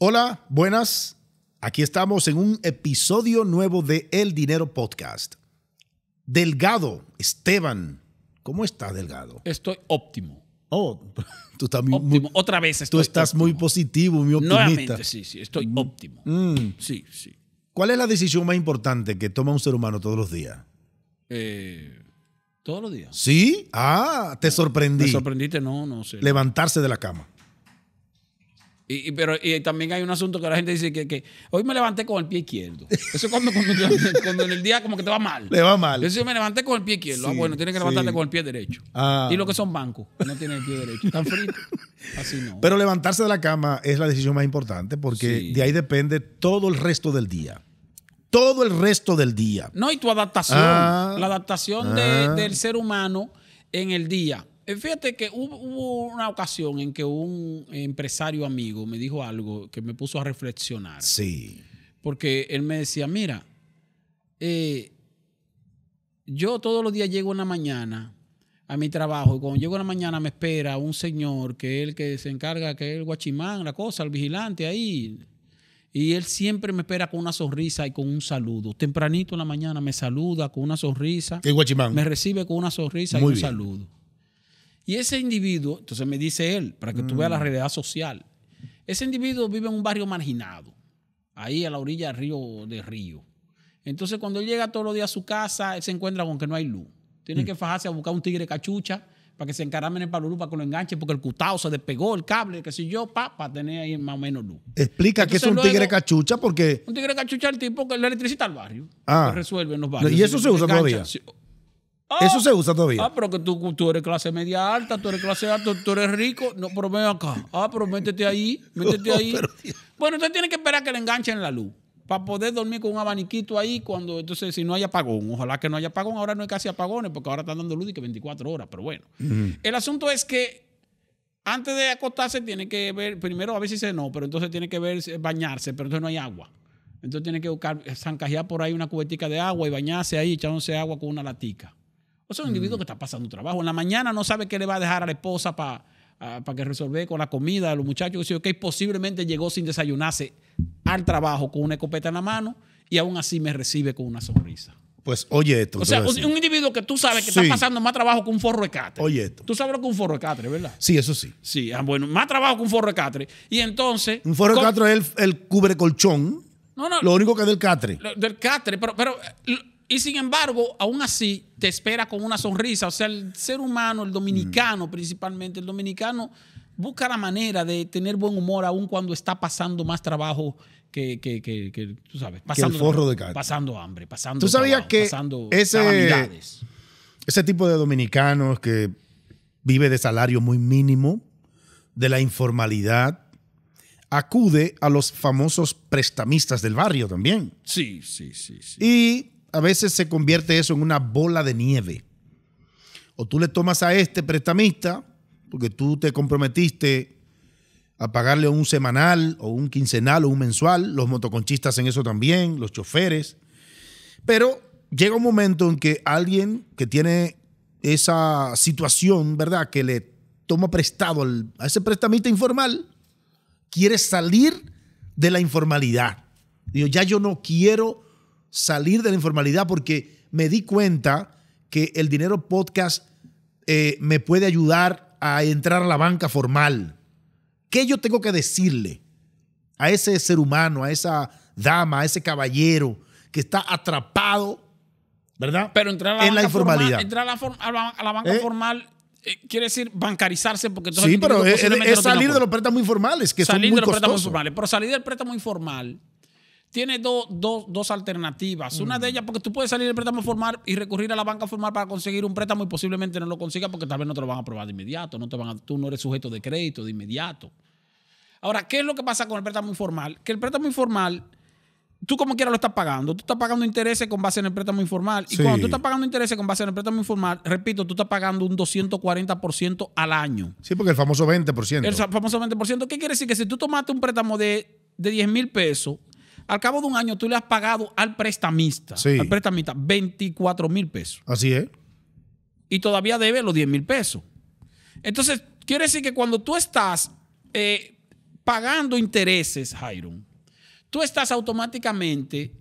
Hola, buenas. Aquí estamos en un episodio nuevo de El Dinero Podcast. Delgado, Esteban. ¿Cómo está Delgado? Estoy óptimo. Oh, tú estás muy, Otra vez Tú estás muy positivo, muy optimista. Nuevamente, sí, sí, estoy mm. óptimo. Mm. Sí, sí. ¿Cuál es la decisión más importante que toma un ser humano todos los días? Eh, todos los días. ¿Sí? Ah, te sorprendí. Me sorprendiste, no, no sé. Levantarse de la cama. Y, pero y también hay un asunto que la gente dice que, hoy me levanté con el pie izquierdo. Eso es cuando, en el día como que te va mal. Le va mal. Yo me levanté con el pie izquierdo. Ah, bueno, tienes que levantarte con el pie derecho. Ah. Y lo que son bancos, no tienen el pie derecho. Están fritos. Así no. Pero levantarse de la cama es la decisión más importante porque de ahí depende todo el resto del día todo el resto del día. No, y tu adaptación, ah. la adaptación del ser humano en el día. Eh, fíjate que hubo, una ocasión en que un empresario amigo me dijo algo que me puso a reflexionar. Sí. Porque él me decía, mira, eh, yo todos los días llego en la mañana a mi trabajo y cuando llego en la mañana me espera un señor que es el que se encarga, que es el guachimán, la cosa, el vigilante ahí. Y él siempre me espera con una sonrisa y con un saludo. Tempranito en la mañana me saluda con una sonrisa. ¿Qué guachimán. Me recibe con una sonrisa y un saludo. Y ese individuo, entonces me dice él, para que tú veas la mm. realidad social, ese individuo vive en un barrio marginado, ahí a la orilla del río de Río. Entonces cuando él llega todos los días a su casa, él se encuentra con que no hay luz. Tiene mm. que fajarse a buscar un tigre cachucha para que se encaramen el palurú, para que lo enganche, porque el cutao se despegó, el cable, que si yo, para tener ahí más o menos luz. Explica que es un tigre cachucha, porque... Un tigre cachucha el tipo que le electricita al barrio. Ah. Lo resuelve en los barrios. ¿Y eso se, usa todavía? Ah, Eso se usa todavía. Ah, pero que tú, tú, eres clase media alta, tú eres clase alta, tú eres rico. No, pero ven acá. Ah, pero métete ahí, métete oh, ahí. bueno, entonces tiene que esperar que le enganchen la luz para poder dormir con un abaniquito ahí cuando entonces si no hay apagón. Ojalá que no haya apagón. Ahora no hay casi apagones porque ahora están dando luz y que 24 horas, pero bueno. El asunto es que antes de acostarse tiene que ver, primero a ver si se no, pero entonces tiene que ver bañarse, pero entonces no hay agua. Entonces tiene que buscar, eh, zancajear por ahí una cubetica de agua y bañarse ahí, echándose agua con una latica. O sea, un individuo mm. que está pasando un trabajo. En la mañana no sabe qué le va a dejar a la esposa para que resolver con la comida a los muchachos. Que ok, posiblemente llegó sin desayunarse al trabajo con una escopeta en la mano y aún así me recibe con una sonrisa. Pues oye esto. O sea, un individuo que tú sabes que está pasando más trabajo que un forro de catre. Oye esto. Tú sabes lo que es un forro de catre, ¿verdad? Sí, eso sí. Sí, ah, bueno, más trabajo que un forro de catre. Y entonces. Un forro de catre es el, el cubre colchón. No, no. Lo único que es del catre. del catre, pero, pero eh, y sin embargo, aún así, te espera con una sonrisa. O sea, el ser humano, el dominicano mm. principalmente, el dominicano busca la manera de tener buen humor aún cuando está pasando más trabajo que, tú sabes, pasando, forro de carne. pasando hambre, pasando ¿Tú sabías ese, ese tipo de dominicanos que vive de salario muy mínimo, de la informalidad, acude a los famosos prestamistas del barrio también. Sí, sí, sí. sí. Y a veces se convierte eso en una bola de nieve. O tú le tomas a este prestamista, porque tú te comprometiste a pagarle un semanal o un quincenal o un mensual, los motoconchistas en eso también, los choferes, pero llega un momento en que alguien que tiene esa situación, ¿verdad? Que le toma prestado a ese prestamista informal, quiere salir de la informalidad. Digo, ya yo no quiero salir de la informalidad porque me di cuenta que el dinero podcast eh, me puede ayudar a entrar a la banca formal. ¿Qué yo tengo que decirle a ese ser humano, a esa dama, a ese caballero que está atrapado, ¿verdad? Pero entrar a la, en la informalidad. Formal, entrar a la, banca eh. formal eh, quiere decir bancarizarse porque Sí, pero es, salir de los préstamos informales, que salir son muy de los préstamos informales, pero salir del préstamo informal tiene dos alternativas. Una mm. de ellas, porque tú puedes salir del préstamo formal y recurrir a la banca formal para conseguir un préstamo y posiblemente no lo consigas porque tal vez no te lo van a aprobar de inmediato, no te van a, tú no eres sujeto de crédito de inmediato. Ahora, ¿qué es lo que pasa con el préstamo informal? Que el préstamo informal, tú como quiera lo estás pagando, tú estás pagando intereses con base en el préstamo informal. Y cuando tú estás pagando intereses con base en el préstamo informal, repito, tú estás pagando un 240% al año. Sí, porque el famoso 20%. El famoso 20%. ¿Qué quiere decir? Que si tú tomaste un préstamo de, de 10 mil pesos, al cabo de un año tú le has pagado al prestamista, prestamista, 24 mil pesos. Así es. Y todavía debe los 10 mil pesos. Entonces, quiere decir que cuando tú estás eh, pagando intereses, Jairon, tú estás automáticamente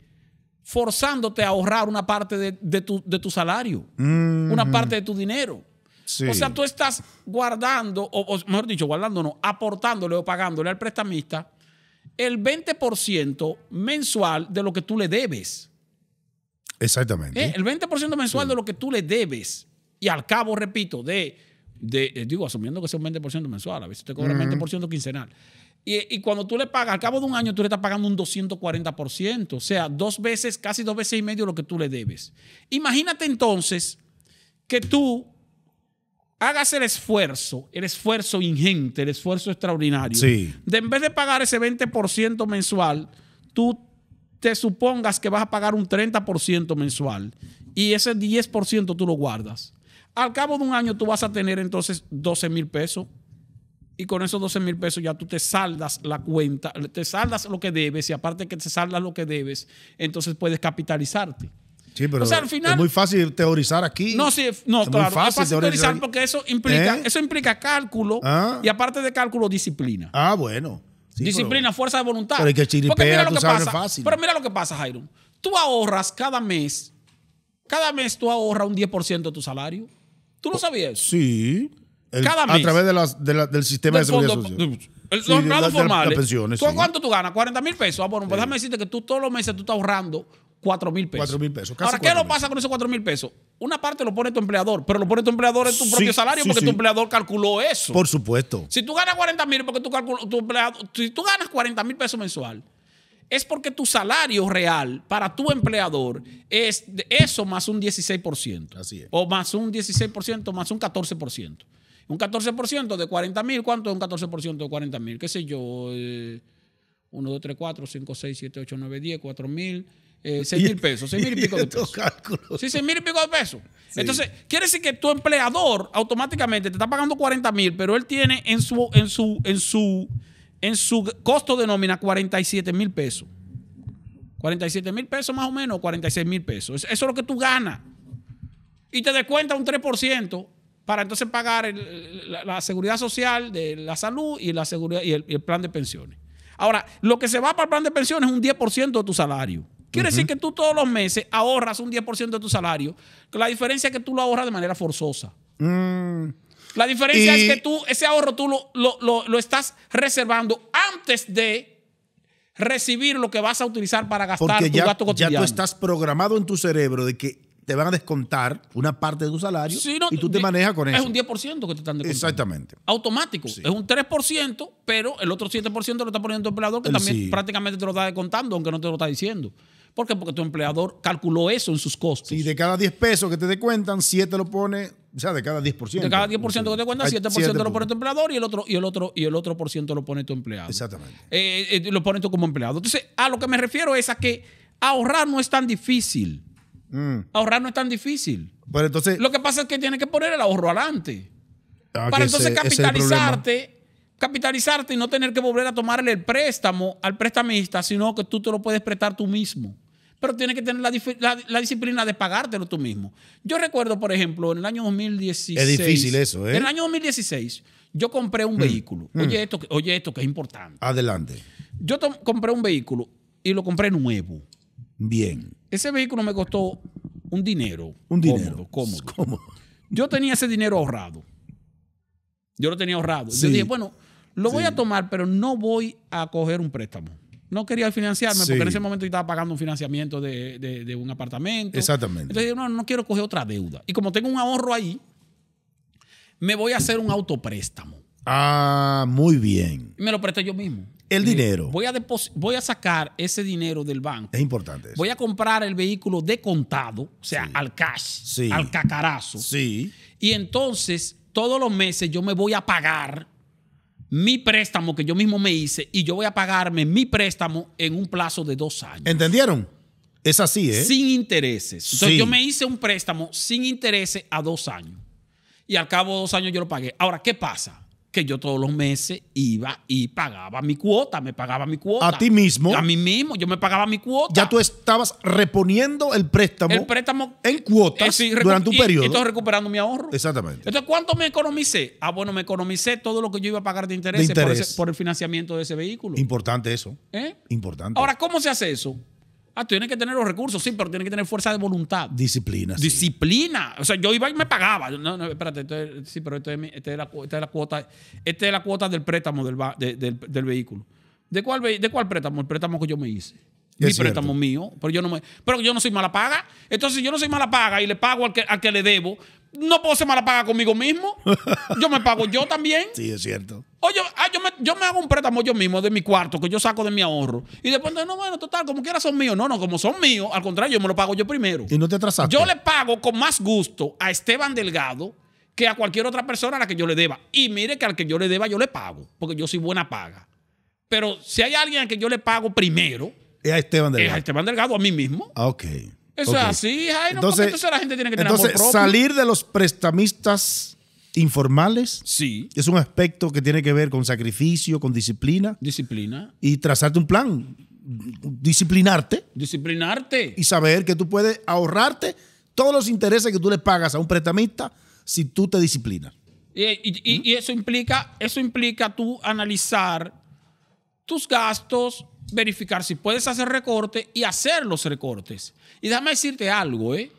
forzándote a ahorrar una parte de, de, tu, salario, mm. una parte de tu dinero. O sea, tú estás guardando, o, o, mejor dicho, guardando no, aportándole o pagándole al prestamista el 20% mensual de lo que tú le debes. Exactamente. Eh, el 20% mensual de lo que tú le debes. Y al cabo, repito, de, de eh, digo, asumiendo que sea un 20% mensual, a veces te cobra un 20% quincenal. Y, y, cuando tú le pagas, al cabo de un año, tú le estás pagando un 240%, o sea, dos veces, casi dos veces y medio lo que tú le debes. Imagínate entonces que tú hagas el esfuerzo, el esfuerzo ingente, el esfuerzo extraordinario, sí. de en vez de pagar ese 20% mensual, tú te supongas que vas a pagar un 30% mensual y ese 10% tú lo guardas. Al cabo de un año tú vas a tener entonces 12 mil pesos y con esos 12 mil pesos ya tú te saldas la cuenta, te saldas lo que debes y aparte que te saldas lo que debes, entonces puedes capitalizarte. Sí, pero es muy fácil teorizar aquí. No, sí, no, claro. fácil es fácil teorizar, porque eso implica, ¿Eh? eso implica cálculo ah. y aparte de cálculo, disciplina. Ah, bueno. disciplina, fuerza de voluntad. Pero mira lo que pasa. Pero mira lo que pasa, Jairo. Tú ahorras cada mes, cada mes tú ahorras un 10% de tu salario. ¿Tú lo oh, sabías? Sí. cada mes. A través del sistema de seguridad social. los formales. ¿Cuánto tú ganas? 40 mil pesos. Ah, bueno, pues déjame decirte que tú todos los meses tú estás ahorrando 4 mil pesos. 4 pesos. Ahora, ¿qué lo pasa con esos 4 mil pesos? Una parte lo pone tu empleador, pero lo pone tu empleador en tu propio salario porque tu empleador calculó eso. Por supuesto. Si tú ganas 40 mil, porque tú tu empleado, si tú ganas 40 mil pesos mensual, es porque tu salario real para tu empleador es eso más un 16%. Así es. O más un 16%, más un 14%. Un 14% de 40 mil, ¿cuánto es un 14% de 40 mil? ¿Qué sé yo? 1, 2, 3, 4, 5, 6, 7, 8, 9, 10, 4 mil. 6 eh, mil pesos, 6 mil y pico de pesos. Sí, 6 mil y pico de pesos. Entonces, quiere decir que tu empleador automáticamente te está pagando 40 mil, pero él tiene en su, en su, en su, en su costo de nómina 47 mil pesos. 47 mil pesos más o menos, 46 mil pesos. Eso es lo que tú ganas. Y te descuenta un 3% para entonces pagar la, seguridad social de la salud y, la seguridad, y el plan de pensiones. Ahora, lo que se va para el plan de pensiones es un 10% de tu salario. Quiere decir que tú todos los meses ahorras un 10% de tu salario. La diferencia es que tú lo ahorras de manera forzosa. Mm. La diferencia es que tú, ese ahorro tú lo, estás reservando antes de recibir lo que vas a utilizar para gastar tu gasto cotidiano. Ya tú estás programado en tu cerebro de que te van a descontar una parte de tu salario y tú te manejas con eso. Es un 10% que te están descontando. Exactamente. Automático. Es un 3%, pero el otro 7% lo está poniendo tu empleador que también prácticamente te lo está descontando, aunque no te lo está diciendo. ¿Por qué? Porque tu empleador calculó eso en sus costos. Y de cada 10 pesos que te cuentan, 7 lo pone, o sea, de cada 10%. De cada 10% que te cuentan, 7%, lo pone tu empleador y el otro y el otro y el otro por ciento lo pone tu empleado. Exactamente. Eh, eh, lo pone tú como empleado. Entonces, a lo que me refiero es a que ahorrar no es tan difícil. Mm. Ahorrar no es tan difícil. Pero entonces, lo que pasa es que tienes que poner el ahorro adelante. Ah, para entonces capitalizarte capitalizarte y no tener que volver a tomarle el préstamo al prestamista, sino que tú te lo puedes prestar tú mismo pero tienes que tener la, disciplina de pagártelo tú mismo. Yo recuerdo, por ejemplo, en el año 2016. Es difícil eso, ¿eh? En el año 2016, yo compré un mm, vehículo. Mm. Oye, esto, oye, esto que es importante. Adelante. Yo compré un vehículo y lo compré nuevo. Bien. Ese vehículo me costó un dinero. Un dinero. Cómodo. Yo tenía ese dinero ahorrado. Yo lo tenía ahorrado. Yo dije, bueno, lo voy a tomar, pero no voy a coger un préstamo no quería financiarme porque en ese momento yo estaba pagando un financiamiento de, un apartamento. Exactamente. Entonces no, no quiero coger otra deuda. Y como tengo un ahorro ahí, me voy a hacer un autopréstamo. Ah, muy bien. me lo presté yo mismo. El dinero. Voy a, voy a sacar ese dinero del banco. Es importante. Voy a comprar el vehículo de contado, o sea, al cash, al cacarazo. Sí. Y entonces, todos los meses yo me voy a pagar mi préstamo que yo mismo me hice y yo voy a pagarme mi préstamo en un plazo de dos años. ¿Entendieron? Es así, ¿eh? Sin intereses. yo me hice un préstamo sin intereses a dos años. Y al cabo de dos años yo lo pagué. Ahora, ¿qué pasa? yo todos los meses iba y pagaba mi cuota, me pagaba mi cuota. A ti mismo. A mí mismo, yo me pagaba mi cuota. Ya tú estabas reponiendo el préstamo. El préstamo. En cuotas eh, durante un periodo. Y estoy recuperando mi ahorro. Exactamente. Entonces, ¿cuánto me economicé? Ah, bueno, me economicé todo lo que yo iba a pagar de intereses, por, el financiamiento de ese vehículo. Importante eso. ¿Eh? Importante. Ahora, ¿cómo se hace eso? Ah, tienes que tener los recursos, sí, pero tiene que tener fuerza de voluntad. Disciplina. Disciplina. O sea, yo iba y me pagaba. No, no, espérate, esto sí, pero esto la, esta es la cuota, la cuota del préstamo del, vehículo. ¿De cuál, ¿De cuál préstamo? El préstamo que yo me hice. Mi préstamo mío, pero yo no me, pero yo no soy mala paga. Entonces, si yo no soy mala paga y le pago al que, al que le debo, no puedo ser mala paga conmigo mismo. Yo me pago yo también. Sí, es cierto. Ah, yo, me, hago un préstamo yo mismo de mi cuarto, que yo saco de mi ahorro. Y después, no, bueno, total, como quiera son míos. No, no, como son míos, al contrario, yo me lo pago yo primero. Y no te atrasaste. Yo le pago con más gusto a Esteban Delgado que a cualquier otra persona a la que yo le deba. Y mire que al que yo le deba, yo le pago, porque yo soy buena paga. Pero si hay alguien al que yo le pago primero, es a Esteban Delgado. Es a Esteban Delgado, a mí mismo. Ah, ok. Eso es así, Entonces, la gente tiene que tener salir de los prestamistas informales. Sí. Es un aspecto que tiene que ver con sacrificio, con disciplina. Disciplina. Y trazarte un plan. Disciplinarte. Disciplinarte. Y saber que tú puedes ahorrarte todos los intereses que tú le pagas a un prestamista si tú te disciplinas. Y, eso, implica, eso implica tú analizar tus gastos, verificar si puedes hacer recortes y hacer los recortes. Y déjame decirte algo, ¿eh?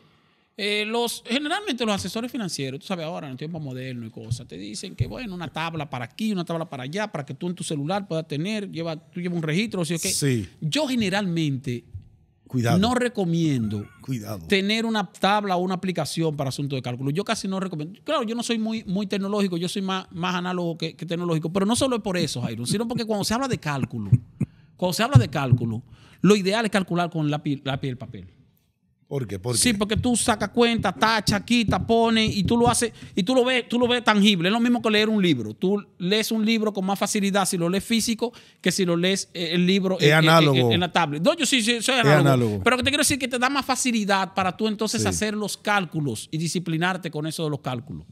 Eh, los, generalmente los asesores financieros, tú sabes ahora en el tiempo moderno y cosas, te dicen que, bueno, una tabla para aquí, una tabla para allá, para que tú en tu celular puedas tener, lleva, tú llevas un registro, o que sí. Yo generalmente Cuidado. No recomiendo Cuidado. tener una tabla o una aplicación para asuntos de cálculo. Yo casi no recomiendo. Claro, yo no soy muy, muy tecnológico, yo soy más, más análogo que, tecnológico, pero no solo es por eso, Jairo, sino porque cuando se habla de cálculo, cuando se habla de cálculo, lo ideal es calcular con lápiz, lápiz y papel. ¿Por Sí, porque tú sacas cuenta, tacha, quita, pone y tú lo haces y tú lo ves, tú lo ves tangible. Es lo mismo que leer un libro. Tú lees un libro con más facilidad si lo lees físico que si lo lees eh, el libro en, En, la tablet. No, yo sí, soy Pero que te quiero decir que te da más facilidad para tú entonces hacer los cálculos y disciplinarte con eso de los cálculos.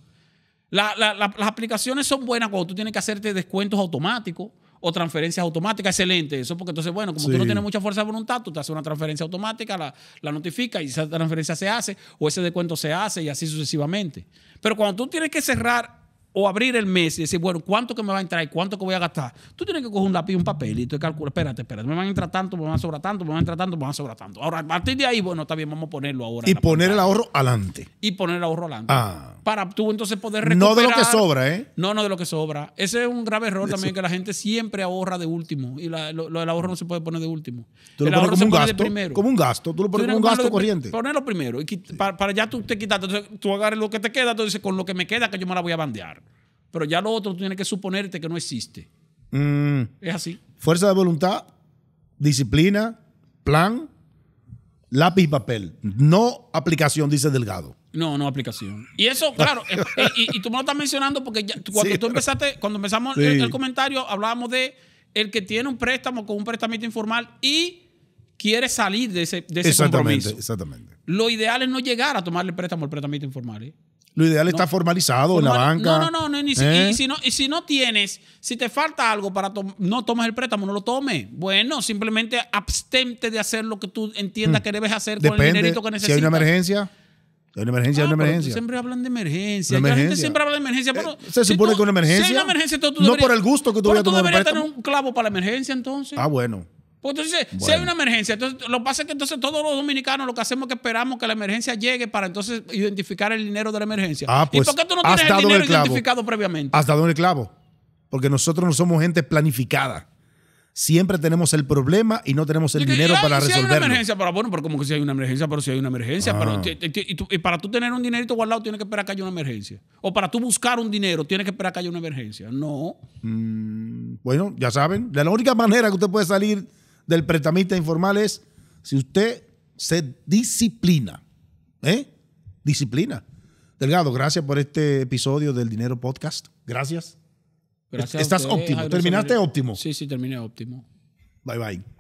las aplicaciones son buenas cuando tú tienes que hacerte descuentos automáticos o transferencias automáticas. Excelente eso, porque entonces, bueno, como tú no tienes mucha fuerza de voluntad, tú te haces una transferencia automática, la, la notifica y esa transferencia se hace, o ese descuento se hace, y así sucesivamente. Pero cuando tú tienes que cerrar o abrir el mes y decir, bueno, ¿cuánto que me va a entrar y cuánto que voy a gastar? Tú tienes que coger un lápiz un papel y tú calculas, espérate, espérate, me van a entrar tanto, me van a sobrar tanto, me van a entrar tanto, me van a sobrar tanto. Ahora, a partir de ahí, bueno, está bien, vamos a ponerlo ahora. Y poner el ahorro adelante. Y poner el ahorro adelante. Ah. Para tú entonces poder recuperar. No de lo que sobra, ¿eh? No, no de lo que sobra. Ese es un grave error también, que la gente siempre ahorra de último y lo, el ahorro no se puede poner de último. el ahorro como un gasto. Primero. Como un gasto. Tú lo pones como un gasto corriente. Ponerlo primero. Y para, ya tú te quitas. tú agarres lo que te queda, tú dices, con lo que me queda, que yo me la voy a bandear. Pero ya lo otro tú tienes que suponerte que no existe. Mm. Es así. Fuerza de voluntad, disciplina, plan, lápiz y papel. No aplicación, dice Delgado. No, no aplicación. Y eso, claro, eh, eh, y, tú me lo estás mencionando porque cuando tú empezaste, cuando empezamos el, comentario, hablábamos de el que tiene un préstamo con un préstamo informal y quiere salir de ese, exactamente, compromiso. Exactamente. Lo ideal es no llegar a tomarle préstamo al préstamo informal. ¿eh? Lo ideal está formalizado en la banca. No, no, no. no y, ¿Eh? si no y si no tienes, si te falta algo para no tomes el préstamo, no lo tomes. Bueno, simplemente abstente de hacer lo que tú entiendas hmm. que debes hacer Depende, con el dinerito que necesitas. Si hay una emergencia. Hay una ah, emergencia, hay una emergencia. Siempre hablan de emergencia. La gente siempre habla de emergencia. Eh, se supone que una emergencia. Si hay una emergencia, no por el gusto que tú, pero tú deberías tener un clavo para la emergencia, entonces. Ah, bueno. Pues entonces, si hay una emergencia, entonces lo que pasa es que entonces todos los dominicanos lo que hacemos es que esperamos que la emergencia llegue para entonces identificar el dinero de la emergencia. Ah, ¿Y pues, por qué tú no tienes el dinero identificado previamente? Has dado el clavo. Porque nosotros no somos gente planificada. Siempre tenemos el problema y no tenemos el dinero para resolverlo. para si Hay una emergencia, pero bueno, pero como que si hay una emergencia, pero si hay una emergencia. Ah. y, para tú tener un dinerito guardado, tienes que esperar que haya una emergencia. O para tú buscar un dinero, tienes que esperar que haya una emergencia. No. Mm, bueno, ya saben, la única manera que usted puede salir del prestamista informal es, si usted se disciplina, ¿eh? Disciplina. Delgado, gracias por este episodio del Dinero Podcast. Gracias. gracias Estás óptimo. ¿Terminaste óptimo? Sí, sí, terminé óptimo. Bye, bye.